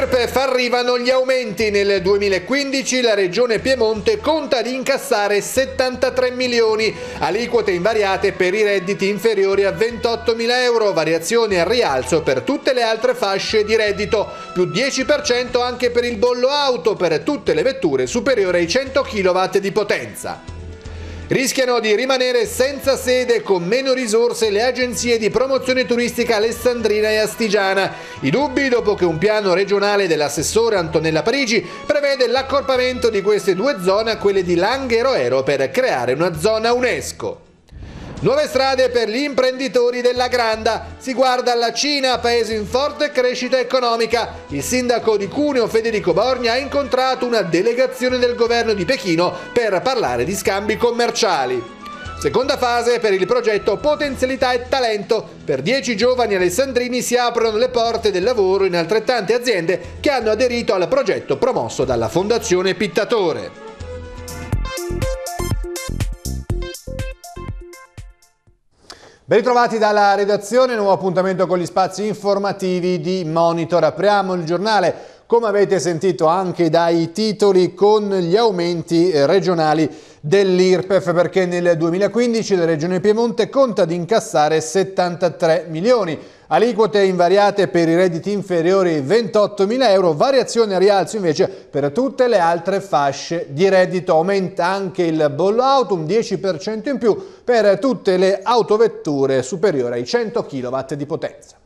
L'IRPEF arrivano gli aumenti. Nel 2015 la Regione Piemonte conta di incassare 73 milioni, aliquote invariate per i redditi inferiori a 28 mila euro, variazioni al rialzo per tutte le altre fasce di reddito, più 10% anche per il bollo auto per tutte le vetture superiori ai 100 kW di potenza. Rischiano di rimanere senza sede con meno risorse le agenzie di promozione turistica alessandrina e astigiana. I dubbi dopo che un piano regionale dell'assessore Antonella Parigi prevede l'accorpamento di queste due zone a quelle di Langhe e Roero per creare una zona UNESCO. Nuove strade per gli imprenditori della Granda. Si guarda alla Cina, paese in forte crescita economica. Il sindaco di Cuneo Federico Borgna ha incontrato una delegazione del governo di Pechino per parlare di scambi commerciali. Seconda fase per il progetto Potenzialità e Talento. Per 10 giovani alessandrini si aprono le porte del lavoro in altrettante aziende che hanno aderito al progetto promosso dalla Fondazione Pittatore. Ben ritrovati dalla redazione, nuovo appuntamento con gli spazi informativi di Monitor. Apriamo il giornale, come avete sentito anche dai titoli, con gli aumenti eh, regionali dell'IRPEF perché nel 2015 la Regione Piemonte conta di incassare 73 milioni aliquote invariate per i redditi inferiori ai 28.000 euro, variazione a rialzo invece per tutte le altre fasce di reddito. Aumenta anche il bollo auto, un 10% in più per tutte le autovetture superiori ai 100 kW di potenza.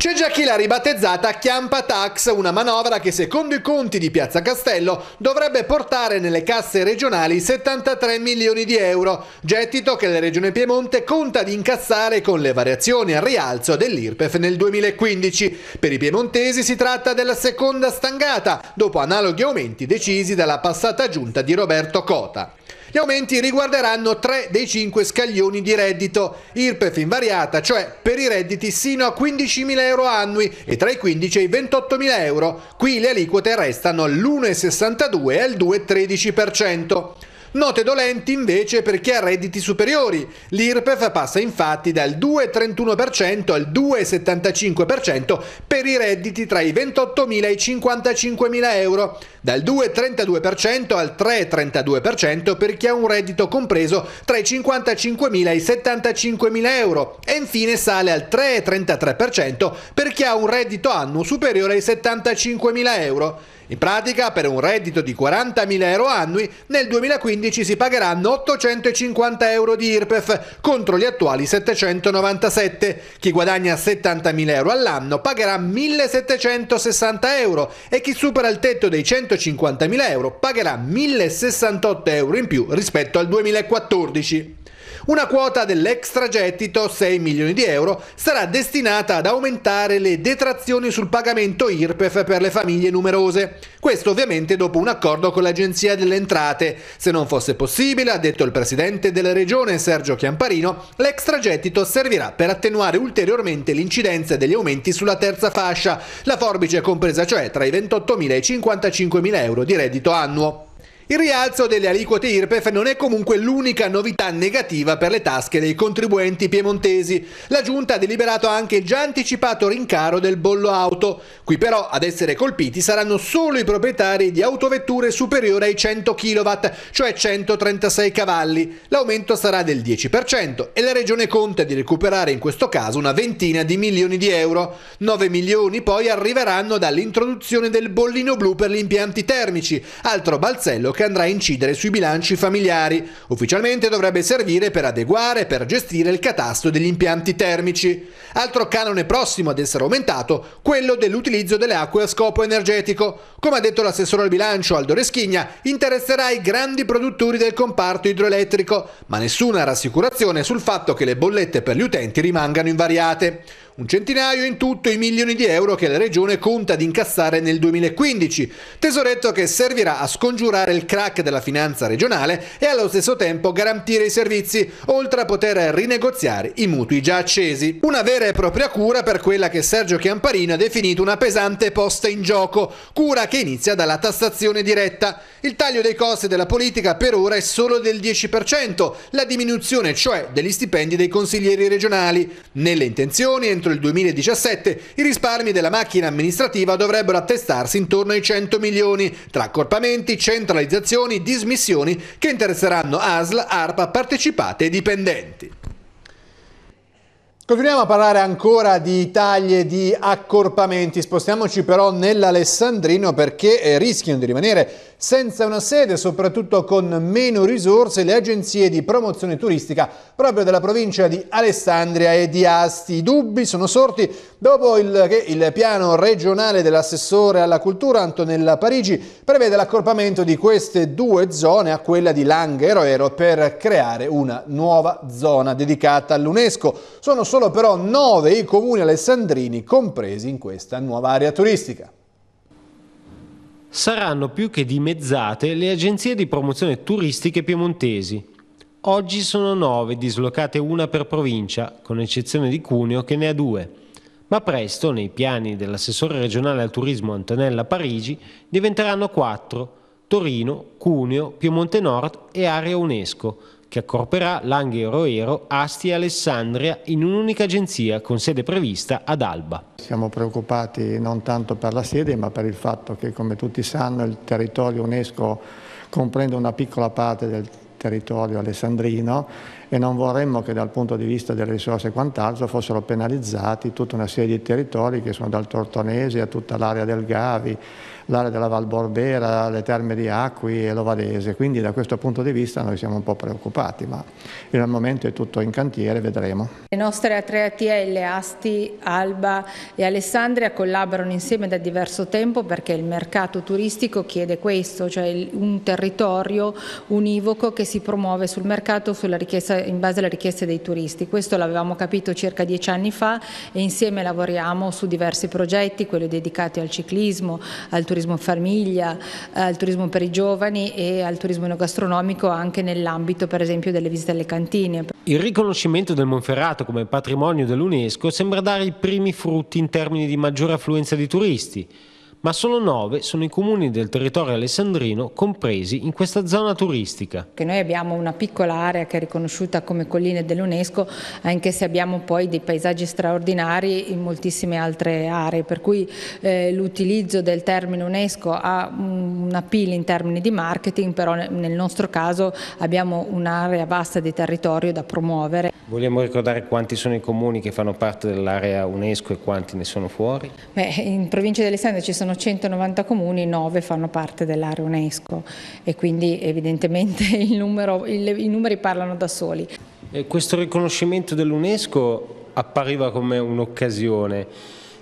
C'è già chi l'ha ribattezzata Chiampa Tax, una manovra che secondo i conti di Piazza Castello dovrebbe portare nelle casse regionali 73 milioni di euro, gettito che la Regione Piemonte conta di incassare con le variazioni al rialzo dell'IRPEF nel 2015. Per i piemontesi si tratta della seconda stangata, dopo analoghi aumenti decisi dalla passata giunta di Roberto Cota. Gli aumenti riguarderanno 3 dei 5 scaglioni di reddito IRPEF invariata, cioè per i redditi sino a 15.000 euro annui e tra i 15 e i 28.000 euro. Qui le aliquote restano all'1,62 e al 2,13%. Note dolenti invece per chi ha redditi superiori. L'IRPEF passa infatti dal 2,31% al 2,75% per i redditi tra i 28.000 e i 55.000 euro dal 2,32% al 3,32% per chi ha un reddito compreso tra i 55.000 e i 75.000 euro e infine sale al 3,33% per chi ha un reddito annuo superiore ai 75.000 euro. In pratica, per un reddito di 40.000 euro annui, nel 2015 si pagheranno 850 euro di IRPEF contro gli attuali 797. Chi guadagna 70.000 euro all'anno pagherà 1.760 euro e chi supera il tetto dei 100 150.000 euro pagherà 1.068 euro in più rispetto al 2014. Una quota dell'extragettito, 6 milioni di euro, sarà destinata ad aumentare le detrazioni sul pagamento IRPEF per le famiglie numerose. Questo ovviamente dopo un accordo con l'Agenzia delle Entrate. Se non fosse possibile, ha detto il presidente della regione Sergio Chiamparino, l'extragettito servirà per attenuare ulteriormente l'incidenza degli aumenti sulla terza fascia, la forbice compresa cioè tra i 28.000 e i 55.000 euro di reddito annuo. Il rialzo delle aliquote IRPEF non è comunque l'unica novità negativa per le tasche dei contribuenti piemontesi. La Giunta ha deliberato anche il già anticipato rincaro del bollo auto. Qui però ad essere colpiti saranno solo i proprietari di autovetture superiori ai 100 kW, cioè 136 cavalli. L'aumento sarà del 10% e la Regione conta di recuperare in questo caso una ventina di milioni di euro. 9 milioni poi arriveranno dall'introduzione del bollino blu per gli impianti termici, altro balzello che che andrà a incidere sui bilanci familiari. Ufficialmente dovrebbe servire per adeguare e per gestire il catasto degli impianti termici. Altro canone prossimo ad essere aumentato, quello dell'utilizzo delle acque a scopo energetico. Come ha detto l'assessore al bilancio Aldo Reschigna, interesserà i grandi produttori del comparto idroelettrico, ma nessuna rassicurazione sul fatto che le bollette per gli utenti rimangano invariate. Un centinaio in tutto i milioni di euro che la regione conta di incassare nel 2015, tesoretto che servirà a scongiurare il crack della finanza regionale e allo stesso tempo garantire i servizi, oltre a poter rinegoziare i mutui già accesi. Una vera e propria cura per quella che Sergio Chiamparino ha definito una pesante posta in gioco, cura che inizia dalla tassazione diretta. Il taglio dei costi della politica per ora è solo del 10%, la diminuzione cioè degli stipendi dei consiglieri regionali. Nelle intenzioni entro entro il 2017 i risparmi della macchina amministrativa dovrebbero attestarsi intorno ai 100 milioni, tra accorpamenti, centralizzazioni, dismissioni che interesseranno ASL, ARPA, partecipate e dipendenti. Continuiamo a parlare ancora di taglie e di accorpamenti, spostiamoci però nell'Alessandrino perché eh, rischiano di rimanere senza una sede, soprattutto con meno risorse, le agenzie di promozione turistica proprio della provincia di Alessandria e di Asti. I dubbi sono sorti dopo il, che il piano regionale dell'assessore alla cultura Antonella Parigi prevede l'accorpamento di queste due zone a quella di Langhe e per creare una nuova zona dedicata all'UNESCO. Sono solo sono però nove i comuni alessandrini compresi in questa nuova area turistica saranno più che dimezzate le agenzie di promozione turistiche piemontesi. Oggi sono nove, dislocate una per provincia, con eccezione di Cuneo che ne ha due. Ma presto, nei piani dell'assessore regionale al turismo Antonella Parigi, diventeranno quattro, Torino, Cuneo, Piemonte Nord e area UNESCO, che accorperà Langhe Roero, Asti e Alessandria in un'unica agenzia con sede prevista ad Alba. Siamo preoccupati non tanto per la sede ma per il fatto che come tutti sanno il territorio UNESCO comprende una piccola parte del territorio alessandrino e non vorremmo che dal punto di vista delle risorse e quant'altro fossero penalizzati tutta una serie di territori che sono dal Tortonese a tutta l'area del Gavi, l'area della Val Borbera, le terme di Acqui e l'Ovalese, quindi da questo punto di vista noi siamo un po' preoccupati, ma al momento è tutto in cantiere, vedremo. Le nostre tre ATL, Asti, Alba e Alessandria collaborano insieme da diverso tempo perché il mercato turistico chiede questo, cioè un territorio univoco che si promuove sul mercato sulla richiesta in base alle richieste dei turisti. Questo l'avevamo capito circa dieci anni fa e insieme lavoriamo su diversi progetti, quelli dedicati al ciclismo, al turismo famiglia, al turismo per i giovani e al turismo enogastronomico anche nell'ambito per esempio delle visite alle cantine. Il riconoscimento del Monferrato come patrimonio dell'UNESCO sembra dare i primi frutti in termini di maggiore affluenza di turisti ma solo nove sono i comuni del territorio alessandrino compresi in questa zona turistica. Che noi abbiamo una piccola area che è riconosciuta come colline dell'UNESCO, anche se abbiamo poi dei paesaggi straordinari in moltissime altre aree, per cui eh, l'utilizzo del termine UNESCO ha un appeal in termini di marketing, però nel nostro caso abbiamo un'area vasta di territorio da promuovere. Vogliamo ricordare quanti sono i comuni che fanno parte dell'area UNESCO e quanti ne sono fuori? Beh, in provincia di Alessandria ci sono sono 190 comuni, 9 fanno parte dell'area UNESCO e quindi evidentemente il numero, il, i numeri parlano da soli. E questo riconoscimento dell'UNESCO appariva come un'occasione.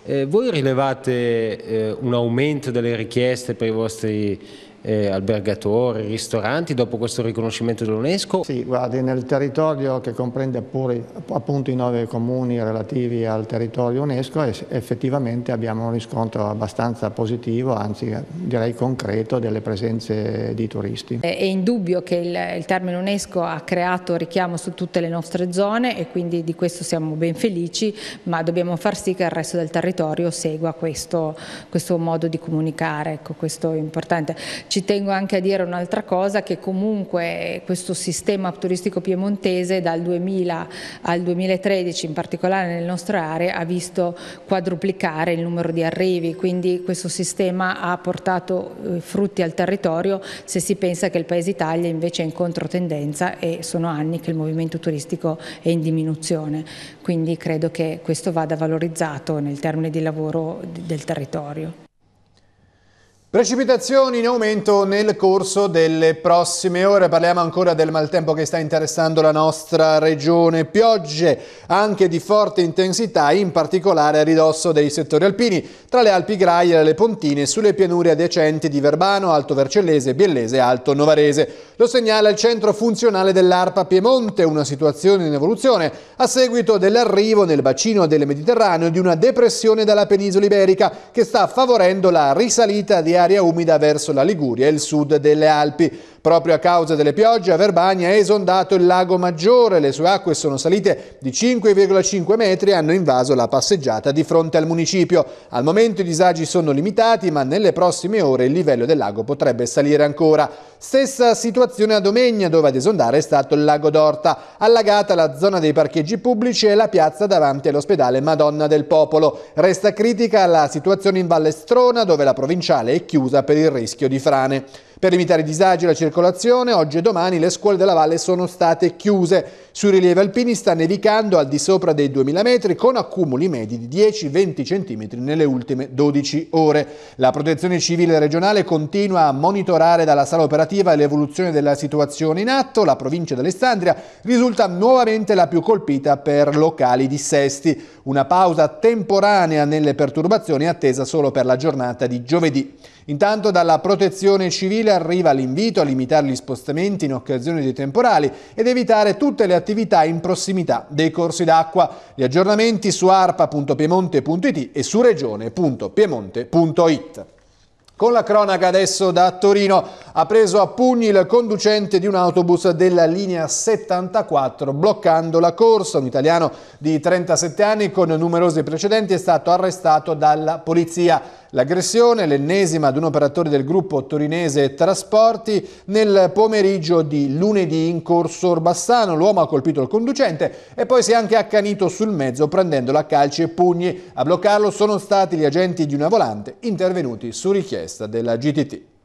Eh, voi rilevate eh, un aumento delle richieste per i vostri eh, albergatori, ristoranti dopo questo riconoscimento dell'UNESCO? Sì, guardi, nel territorio che comprende pure, appunto i nove comuni relativi al territorio UNESCO effettivamente abbiamo un riscontro abbastanza positivo, anzi direi concreto, delle presenze di turisti. È indubbio che il, il termine UNESCO ha creato richiamo su tutte le nostre zone e quindi di questo siamo ben felici, ma dobbiamo far sì che il resto del territorio segua questo, questo modo di comunicare, ecco, questo è importante. Ci tengo anche a dire un'altra cosa che comunque questo sistema turistico piemontese dal 2000 al 2013 in particolare nelle nostre aree ha visto quadruplicare il numero di arrivi quindi questo sistema ha portato eh, frutti al territorio se si pensa che il Paese Italia invece è in controtendenza e sono anni che il movimento turistico è in diminuzione quindi credo che questo vada valorizzato nel termine di lavoro del territorio. Precipitazioni in aumento nel corso delle prossime ore, parliamo ancora del maltempo che sta interessando la nostra regione, piogge anche di forte intensità, in particolare a ridosso dei settori alpini, tra le Alpi Graie e le Pontine, sulle pianure adiacenti di Verbano, Alto Vercellese, Biellese e Alto Novarese. Lo segnala il centro funzionale dell'ARPA Piemonte, una situazione in evoluzione a seguito dell'arrivo nel bacino del Mediterraneo di una depressione dalla penisola iberica che sta favorendo la risalita di area umida verso la Liguria e il sud delle Alpi. Proprio a causa delle piogge a Verbania ha esondato il lago Maggiore, le sue acque sono salite di 5,5 metri e hanno invaso la passeggiata di fronte al municipio. Al momento i disagi sono limitati, ma nelle prossime ore il livello del lago potrebbe salire ancora. Stessa situazione a Domegna, dove ad esondare è stato il lago d'Orta. Allagata la zona dei parcheggi pubblici e la piazza davanti all'ospedale Madonna del Popolo. Resta critica la situazione in Vallestrona, dove la provinciale è chiusa per il rischio di frane. Per limitare i disagi e la circolazione, oggi e domani le scuole della valle sono state chiuse. Sui rilievi alpini sta nevicando al di sopra dei 2000 metri con accumuli medi di 10-20 cm nelle ultime 12 ore. La protezione civile regionale continua a monitorare dalla sala operativa l'evoluzione della situazione in atto. La provincia d'Alessandria risulta nuovamente la più colpita per locali dissesti. Una pausa temporanea nelle perturbazioni attesa solo per la giornata di giovedì. Intanto dalla protezione civile arriva l'invito a limitare gli spostamenti in occasione dei temporali ed evitare tutte le attività in prossimità dei corsi d'acqua. Gli aggiornamenti su arpa.piemonte.it e su regione.piemonte.it. Con la cronaca adesso da Torino ha preso a pugni il conducente di un autobus della linea 74 bloccando la corsa. Un italiano di 37 anni con numerosi precedenti è stato arrestato dalla polizia. L'aggressione, l'ennesima ad un operatore del gruppo torinese Trasporti, nel pomeriggio di lunedì in corso Orbassano. L'uomo ha colpito il conducente e poi si è anche accanito sul mezzo prendendolo a calci e pugni. A bloccarlo sono stati gli agenti di una volante intervenuti su richiesta festa della GTT.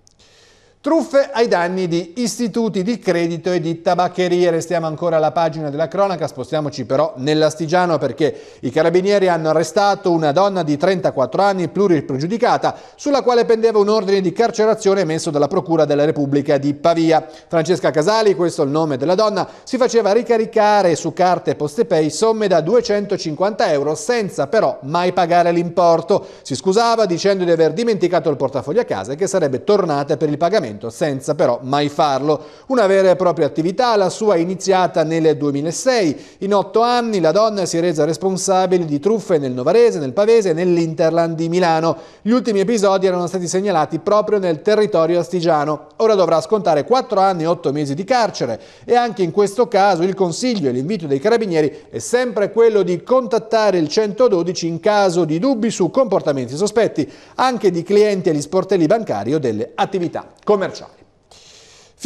Truffe ai danni di istituti di credito e di tabaccherie. Restiamo ancora alla pagina della cronaca, spostiamoci però nell'Astigiano perché i carabinieri hanno arrestato una donna di 34 anni pluripregiudicata sulla quale pendeva un ordine di carcerazione emesso dalla Procura della Repubblica di Pavia. Francesca Casali, questo è il nome della donna, si faceva ricaricare su carte postepay somme da 250 euro senza però mai pagare l'importo. Si scusava dicendo di aver dimenticato il portafoglio a casa e che sarebbe tornata per il pagamento investimento, senza però mai farlo. Una vera e propria attività, la sua iniziata nel 2006. In otto anni la donna si è resa responsabile di truffe nel Novarese, nel Pavese e nell'Interland di Milano. Gli ultimi episodi erano stati segnalati proprio nel territorio astigiano. Ora dovrà scontare 4 anni e 8 mesi di carcere e anche in questo caso il consiglio e l'invito dei carabinieri è sempre quello di contattare il 112 in caso di dubbi su comportamenti sospetti anche di clienti agli sportelli bancari o delle attività commerciali commerciali.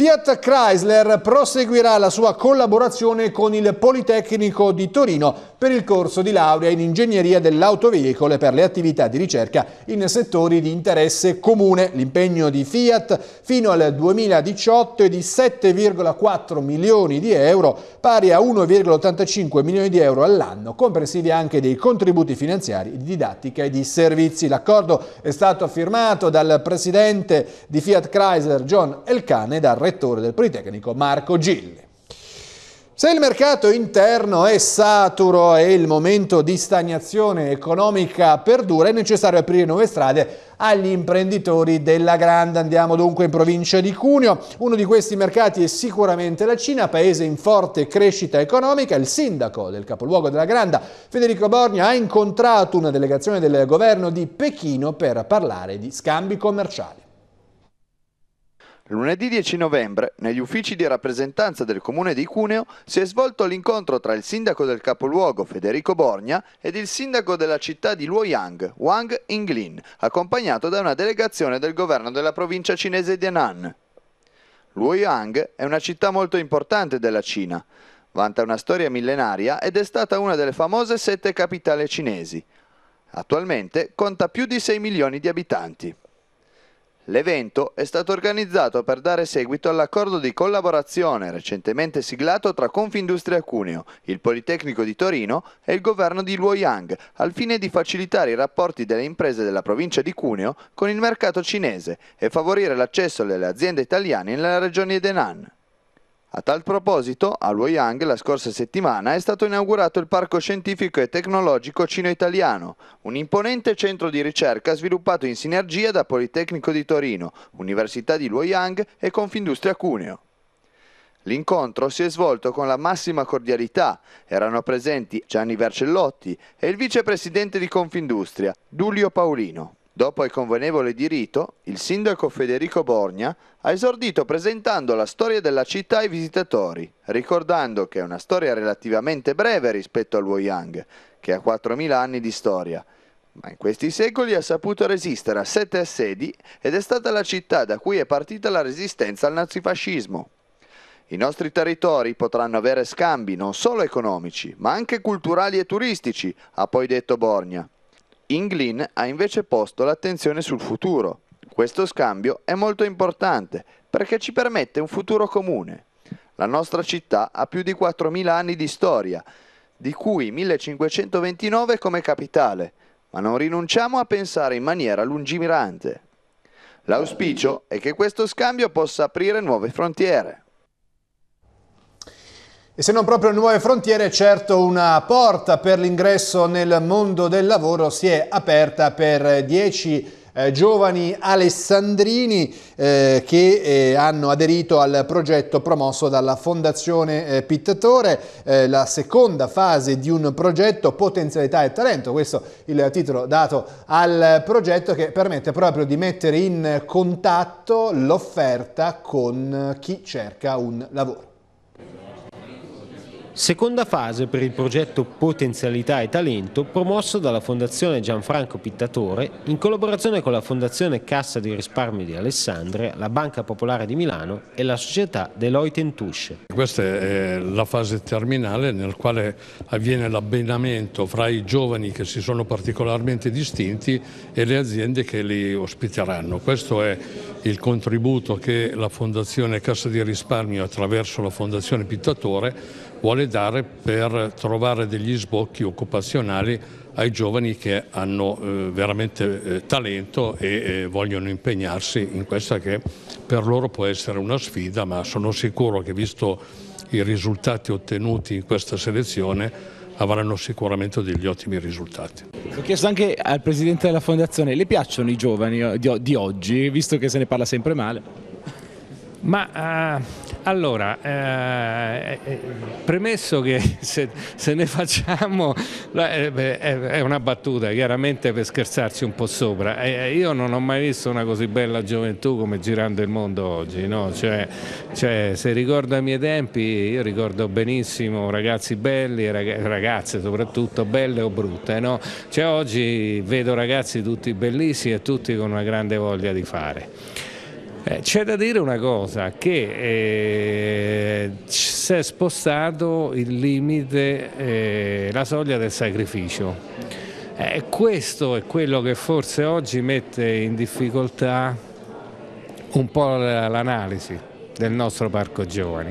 Fiat Chrysler proseguirà la sua collaborazione con il Politecnico di Torino per il corso di laurea in ingegneria dell'autoveicolo e per le attività di ricerca in settori di interesse comune. L'impegno di Fiat fino al 2018 è di 7,4 milioni di euro, pari a 1,85 milioni di euro all'anno, comprensivi anche dei contributi finanziari di didattica e di servizi. L'accordo è stato firmato dal presidente di Fiat Chrysler John Elcane, e dal rettore del Politecnico Marco Gilli. Se il mercato interno è saturo e il momento di stagnazione economica perdura, è necessario aprire nuove strade agli imprenditori della Grande. Andiamo dunque in provincia di Cuneo. Uno di questi mercati è sicuramente la Cina, paese in forte crescita economica. Il sindaco del capoluogo della Grande, Federico Borgna, ha incontrato una delegazione del governo di Pechino per parlare di scambi commerciali. Lunedì 10 novembre, negli uffici di rappresentanza del comune di Cuneo, si è svolto l'incontro tra il sindaco del capoluogo Federico Borgna ed il sindaco della città di Luoyang, Wang Inglin, accompagnato da una delegazione del governo della provincia cinese di Henan. Luoyang è una città molto importante della Cina, vanta una storia millenaria ed è stata una delle famose sette capitali cinesi. Attualmente conta più di 6 milioni di abitanti. L'evento è stato organizzato per dare seguito all'accordo di collaborazione recentemente siglato tra Confindustria Cuneo, il Politecnico di Torino e il governo di Luoyang, al fine di facilitare i rapporti delle imprese della provincia di Cuneo con il mercato cinese e favorire l'accesso delle aziende italiane nella regione Denan. A tal proposito, a Luoyang la scorsa settimana è stato inaugurato il Parco Scientifico e Tecnologico Cino-Italiano, un imponente centro di ricerca sviluppato in sinergia da Politecnico di Torino, Università di Luoyang e Confindustria Cuneo. L'incontro si è svolto con la massima cordialità. Erano presenti Gianni Vercellotti e il vicepresidente di Confindustria, Dulio Paolino. Dopo il convenevole di rito, il sindaco Federico Borgna ha esordito presentando la storia della città ai visitatori, ricordando che è una storia relativamente breve rispetto al Luoyang, che ha 4.000 anni di storia, ma in questi secoli ha saputo resistere a sette assedi ed è stata la città da cui è partita la resistenza al nazifascismo. I nostri territori potranno avere scambi non solo economici, ma anche culturali e turistici, ha poi detto Borgna. Inglin ha invece posto l'attenzione sul futuro. Questo scambio è molto importante perché ci permette un futuro comune. La nostra città ha più di 4.000 anni di storia, di cui 1529 come capitale, ma non rinunciamo a pensare in maniera lungimirante. L'auspicio è che questo scambio possa aprire nuove frontiere. E se non proprio nuove frontiere, certo una porta per l'ingresso nel mondo del lavoro si è aperta per 10 eh, giovani alessandrini eh, che eh, hanno aderito al progetto promosso dalla Fondazione eh, Pittatore, eh, la seconda fase di un progetto potenzialità e talento, questo il titolo dato al progetto che permette proprio di mettere in contatto l'offerta con chi cerca un lavoro. Seconda fase per il progetto Potenzialità e Talento promosso dalla Fondazione Gianfranco Pittatore in collaborazione con la Fondazione Cassa di Risparmio di Alessandria, la Banca Popolare di Milano e la società Deloitte Touche. Questa è la fase terminale nel quale avviene l'abbinamento fra i giovani che si sono particolarmente distinti e le aziende che li ospiteranno. Questo è il contributo che la Fondazione Cassa di Risparmio attraverso la Fondazione Pittatore vuole dare per trovare degli sbocchi occupazionali ai giovani che hanno eh, veramente eh, talento e eh, vogliono impegnarsi in questa che per loro può essere una sfida, ma sono sicuro che visto i risultati ottenuti in questa selezione avranno sicuramente degli ottimi risultati. Ho chiesto anche al Presidente della Fondazione, le piacciono i giovani di, di oggi, visto che se ne parla sempre male? Ma eh, allora, eh, eh premesso che se, se ne facciamo, eh, è una battuta chiaramente per scherzarci un po' sopra, eh, eh, io non ho mai visto una così bella gioventù come girando il mondo oggi, no? cioè, cioè, se ricordo i miei tempi, io ricordo benissimo ragazzi belli, rag ragazze soprattutto belle o brutte, no? cioè, oggi vedo ragazzi tutti bellissimi e tutti con una grande voglia di fare. Eh, c'è da dire una cosa, che eh, si è spostato il limite, eh, la soglia del sacrificio. Eh, questo è quello che forse oggi mette in difficoltà un po' l'analisi del nostro parco giovani.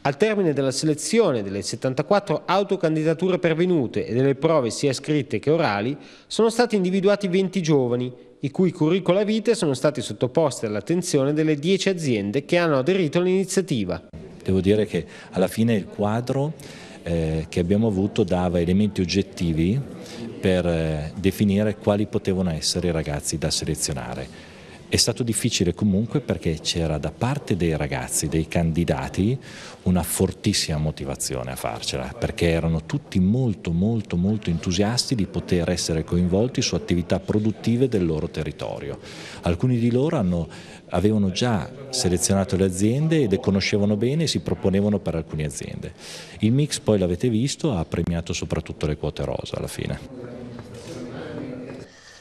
Al termine della selezione delle 74 autocandidature pervenute e delle prove sia scritte che orali, sono stati individuati 20 giovani i cui curricula vitae sono stati sottoposti all'attenzione delle 10 aziende che hanno aderito all'iniziativa. Devo dire che alla fine il quadro eh, che abbiamo avuto dava elementi oggettivi per eh, definire quali potevano essere i ragazzi da selezionare. È stato difficile comunque perché c'era da parte dei ragazzi, dei candidati, una fortissima motivazione a farcela, perché erano tutti molto molto molto entusiasti di poter essere coinvolti su attività produttive del loro territorio. Alcuni di loro hanno, avevano già selezionato le aziende e le conoscevano bene e si proponevano per alcune aziende. Il mix poi l'avete visto ha premiato soprattutto le quote rosa alla fine.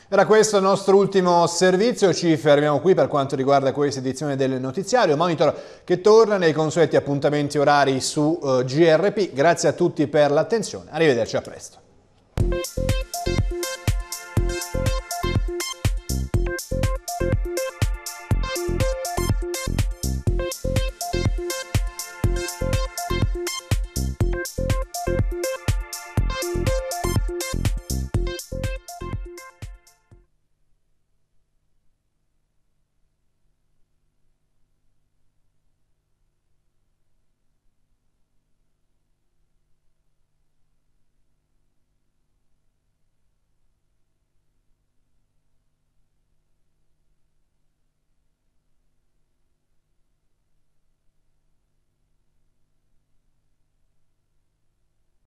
Era questo il nostro ultimo servizio, ci fermiamo qui per quanto riguarda questa edizione del notiziario, Monitor che torna nei consueti appuntamenti orari su uh, eh, GRP, grazie a tutti per l'attenzione, arrivederci a presto. Thank you.